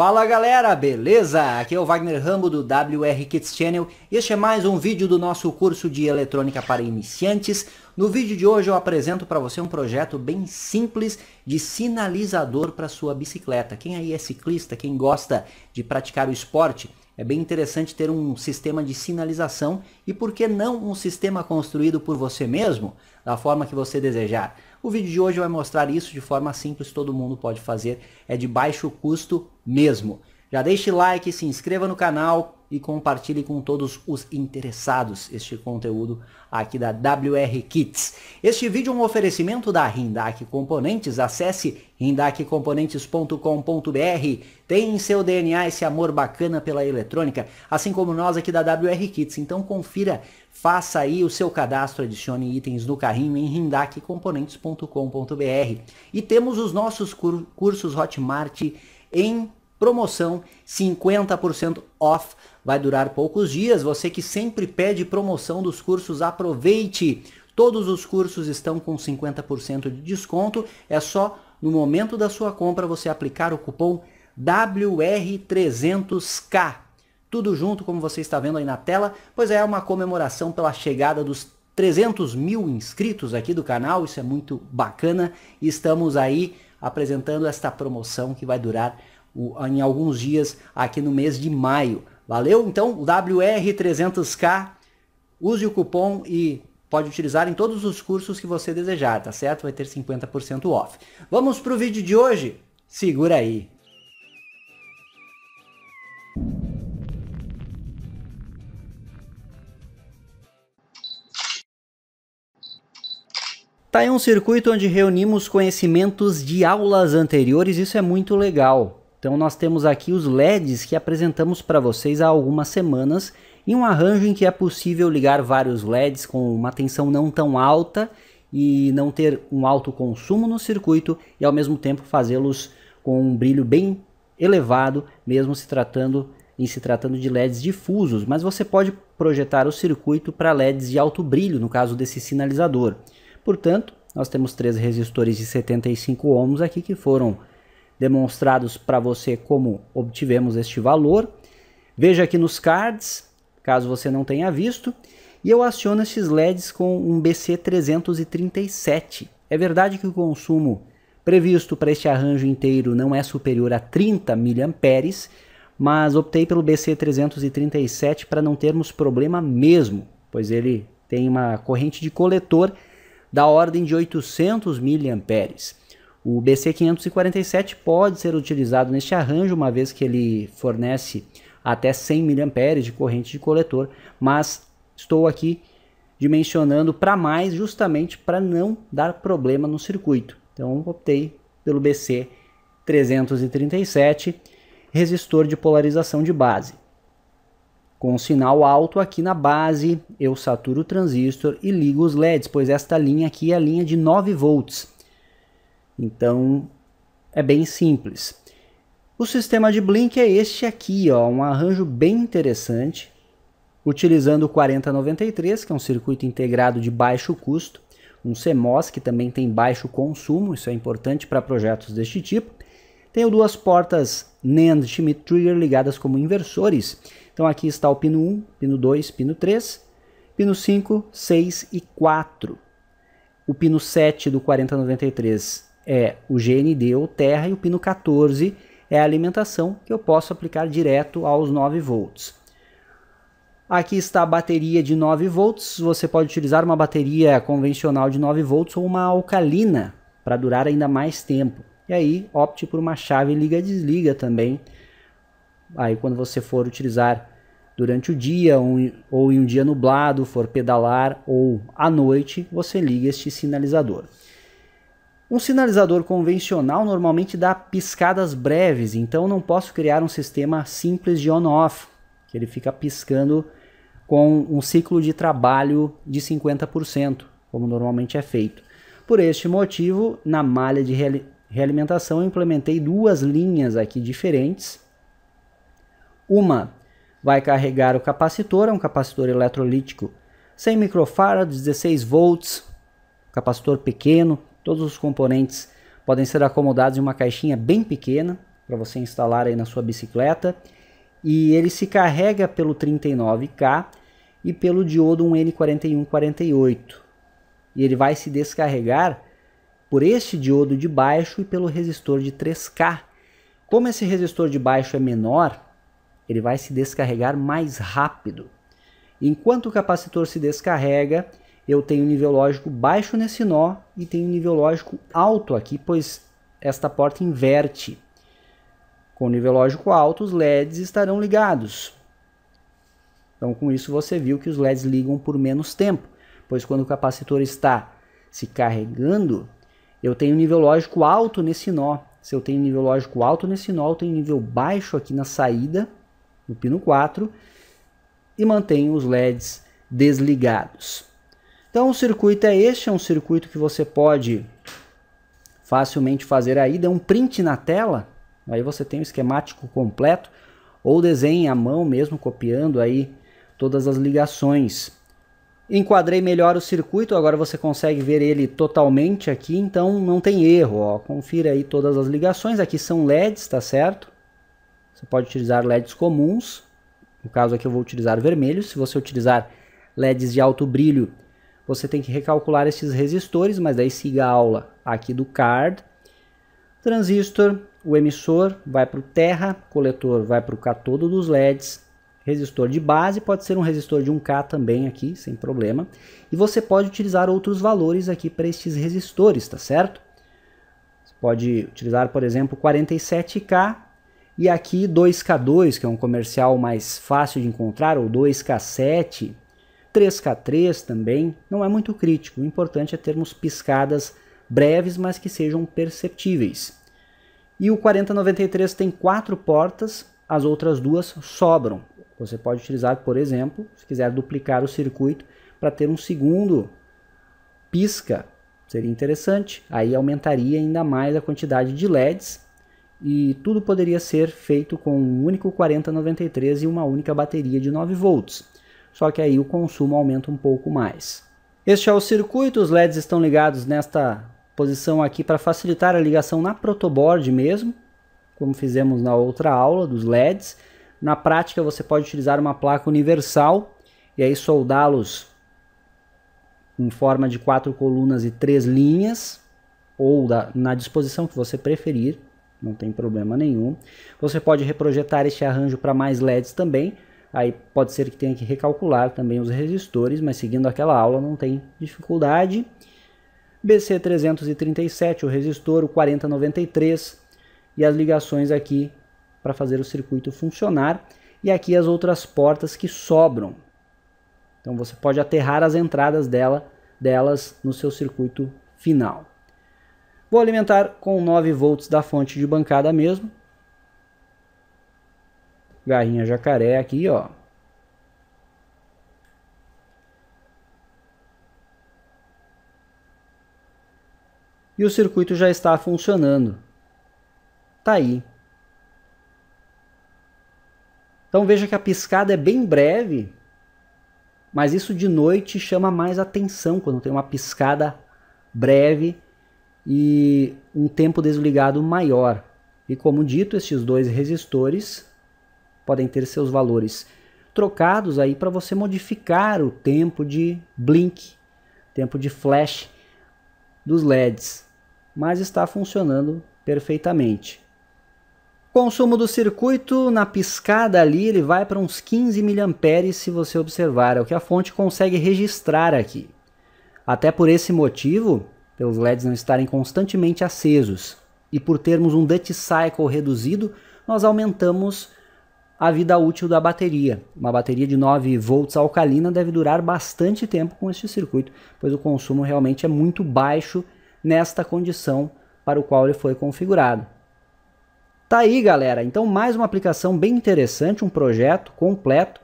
Fala galera, beleza? Aqui é o Wagner Rambo do WR Kids Channel e este é mais um vídeo do nosso curso de eletrônica para iniciantes. No vídeo de hoje eu apresento para você um projeto bem simples de sinalizador para sua bicicleta. Quem aí é ciclista, quem gosta de praticar o esporte, é bem interessante ter um sistema de sinalização e por que não um sistema construído por você mesmo, da forma que você desejar. O vídeo de hoje vai mostrar isso de forma simples, todo mundo pode fazer, é de baixo custo mesmo. Já deixe like, se inscreva no canal, e compartilhe com todos os interessados este conteúdo aqui da WR Kits. Este vídeo é um oferecimento da Rindac Componentes. Acesse rindacomponentes.com.br. Tem em seu DNA esse amor bacana pela eletrônica, assim como nós aqui da WR Kits. Então confira, faça aí o seu cadastro, adicione itens no carrinho em rindacomponentes.com.br. E temos os nossos cursos Hotmart em promoção 50% off. Vai durar poucos dias. Você que sempre pede promoção dos cursos, aproveite. Todos os cursos estão com 50% de desconto. É só no momento da sua compra você aplicar o cupom WR300K. Tudo junto, como você está vendo aí na tela, pois é uma comemoração pela chegada dos 300 mil inscritos aqui do canal. Isso é muito bacana. estamos aí apresentando esta promoção que vai durar em alguns dias aqui no mês de maio. Valeu? Então, WR300K, use o cupom e pode utilizar em todos os cursos que você desejar, tá certo? Vai ter 50% off. Vamos para o vídeo de hoje? Segura aí! Tá em um circuito onde reunimos conhecimentos de aulas anteriores, isso é muito legal. Então nós temos aqui os LEDs que apresentamos para vocês há algumas semanas em um arranjo em que é possível ligar vários LEDs com uma tensão não tão alta e não ter um alto consumo no circuito e ao mesmo tempo fazê-los com um brilho bem elevado, mesmo se tratando em se tratando de LEDs difusos, mas você pode projetar o circuito para LEDs de alto brilho, no caso desse sinalizador. Portanto, nós temos três resistores de 75 ohms aqui que foram demonstrados para você como obtivemos este valor. Veja aqui nos cards, caso você não tenha visto, e eu aciono estes LEDs com um BC337. É verdade que o consumo previsto para este arranjo inteiro não é superior a 30 mA, mas optei pelo BC337 para não termos problema mesmo, pois ele tem uma corrente de coletor da ordem de 800 mA. O BC547 pode ser utilizado neste arranjo, uma vez que ele fornece até 100 mA de corrente de coletor, mas estou aqui dimensionando para mais justamente para não dar problema no circuito. Então optei pelo BC 337, resistor de polarização de base. Com o sinal alto aqui na base, eu saturo o transistor e ligo os LEDs, pois esta linha aqui é a linha de 9 volts. Então é bem simples. O sistema de Blink é este aqui, ó, um arranjo bem interessante, utilizando o 4093, que é um circuito integrado de baixo custo, um CMOS que também tem baixo consumo, isso é importante para projetos deste tipo. Tenho duas portas NAND Schmitt Trigger ligadas como inversores. Então aqui está o pino 1, pino 2, pino 3, pino 5, 6 e 4. O pino 7 do 4093 é o GND ou terra e o pino 14 é a alimentação que eu posso aplicar direto aos 9 volts. Aqui está a bateria de 9 volts, você pode utilizar uma bateria convencional de 9 volts ou uma alcalina para durar ainda mais tempo. E aí opte por uma chave liga-desliga também. Aí quando você for utilizar durante o dia ou em um dia nublado, for pedalar ou à noite, você liga este sinalizador. Um sinalizador convencional normalmente dá piscadas breves, então não posso criar um sistema simples de on-off, que ele fica piscando com um ciclo de trabalho de 50%, como normalmente é feito. Por este motivo, na malha de realimentação, eu implementei duas linhas aqui diferentes. Uma vai carregar o capacitor, é um capacitor eletrolítico 100 microfarads, 16 volts, capacitor pequeno, Todos os componentes podem ser acomodados em uma caixinha bem pequena para você instalar aí na sua bicicleta. E ele se carrega pelo 39K e pelo diodo 1N4148. E ele vai se descarregar por este diodo de baixo e pelo resistor de 3K. Como esse resistor de baixo é menor, ele vai se descarregar mais rápido. Enquanto o capacitor se descarrega, eu tenho nível lógico baixo nesse nó e tenho nível lógico alto aqui, pois esta porta inverte. Com nível lógico alto, os LEDs estarão ligados. Então, com isso, você viu que os LEDs ligam por menos tempo, pois quando o capacitor está se carregando, eu tenho nível lógico alto nesse nó. Se eu tenho nível lógico alto nesse nó, eu tenho nível baixo aqui na saída, no pino 4, e mantenho os LEDs desligados. Então o circuito é este, é um circuito que você pode facilmente fazer aí, dê um print na tela, aí você tem o esquemático completo, ou desenhe à mão mesmo, copiando aí todas as ligações. Enquadrei melhor o circuito, agora você consegue ver ele totalmente aqui, então não tem erro, ó. confira aí todas as ligações, aqui são LEDs, tá certo? Você pode utilizar LEDs comuns, no caso aqui eu vou utilizar vermelho, se você utilizar LEDs de alto brilho, você tem que recalcular esses resistores, mas daí siga a aula aqui do card. Transistor, o emissor vai para o terra, coletor vai para o catodo dos LEDs, resistor de base, pode ser um resistor de 1K também aqui, sem problema. E você pode utilizar outros valores aqui para estes resistores, tá certo? Você pode utilizar, por exemplo, 47K e aqui 2K2, que é um comercial mais fácil de encontrar, ou 2K7, 3K3 também não é muito crítico, o importante é termos piscadas breves, mas que sejam perceptíveis. E o 4093 tem quatro portas, as outras duas sobram. Você pode utilizar, por exemplo, se quiser duplicar o circuito para ter um segundo pisca, seria interessante. Aí aumentaria ainda mais a quantidade de LEDs e tudo poderia ser feito com um único 4093 e uma única bateria de 9 volts só que aí o consumo aumenta um pouco mais. Este é o circuito, os LEDs estão ligados nesta posição aqui para facilitar a ligação na protoboard mesmo, como fizemos na outra aula dos LEDs. Na prática você pode utilizar uma placa universal e aí soldá-los em forma de quatro colunas e três linhas, ou da, na disposição que você preferir, não tem problema nenhum. Você pode reprojetar este arranjo para mais LEDs também, Aí pode ser que tenha que recalcular também os resistores, mas seguindo aquela aula não tem dificuldade. BC337, o resistor, o 4093 e as ligações aqui para fazer o circuito funcionar. E aqui as outras portas que sobram. Então você pode aterrar as entradas dela, delas no seu circuito final. Vou alimentar com 9 volts da fonte de bancada mesmo, garrinha jacaré aqui, ó. E o circuito já está funcionando. Tá aí. Então veja que a piscada é bem breve, mas isso de noite chama mais atenção quando tem uma piscada breve e um tempo desligado maior. E como dito, esses dois resistores podem ter seus valores trocados aí para você modificar o tempo de blink, tempo de flash dos LEDs, mas está funcionando perfeitamente. Consumo do circuito, na piscada ali, ele vai para uns 15 mA se você observar, é o que a fonte consegue registrar aqui. Até por esse motivo, pelos LEDs não estarem constantemente acesos, e por termos um duty cycle reduzido, nós aumentamos a vida útil da bateria. Uma bateria de 9 volts alcalina deve durar bastante tempo com este circuito, pois o consumo realmente é muito baixo nesta condição para o qual ele foi configurado. Tá aí, galera. Então, mais uma aplicação bem interessante, um projeto completo,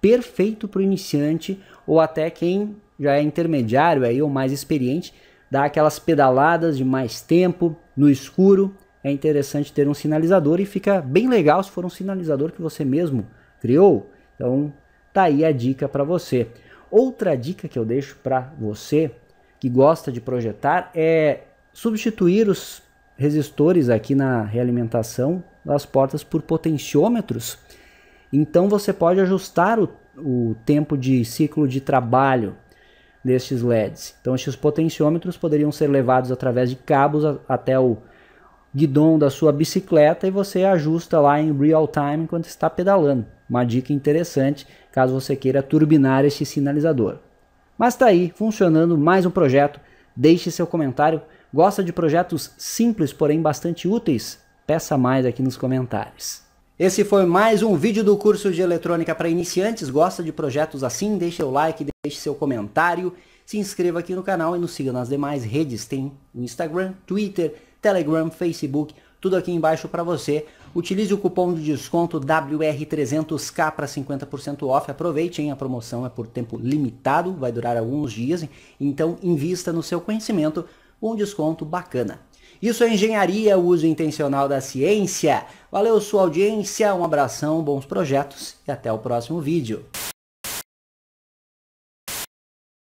perfeito para o iniciante ou até quem já é intermediário aí ou mais experiente, dá aquelas pedaladas de mais tempo no escuro, é interessante ter um sinalizador e fica bem legal se for um sinalizador que você mesmo criou. Então, tá aí a dica para você. Outra dica que eu deixo para você que gosta de projetar é substituir os resistores aqui na realimentação das portas por potenciômetros. Então você pode ajustar o, o tempo de ciclo de trabalho destes LEDs. Então estes potenciômetros poderiam ser levados através de cabos a, até o guidon da sua bicicleta e você ajusta lá em real time enquanto está pedalando. Uma dica interessante caso você queira turbinar este sinalizador. Mas está aí, funcionando mais um projeto. Deixe seu comentário. Gosta de projetos simples, porém bastante úteis? Peça mais aqui nos comentários. Esse foi mais um vídeo do curso de eletrônica para iniciantes. Gosta de projetos assim? Deixe seu like, deixe seu comentário, se inscreva aqui no canal e nos siga nas demais redes. Tem o Instagram, Twitter, Telegram, Facebook, tudo aqui embaixo para você. Utilize o cupom de desconto WR300K para 50% off. Aproveitem, a promoção é por tempo limitado, vai durar alguns dias, então invista no seu conhecimento com um desconto bacana. Isso é engenharia, uso intencional da ciência. Valeu sua audiência, um abração, bons projetos e até o próximo vídeo.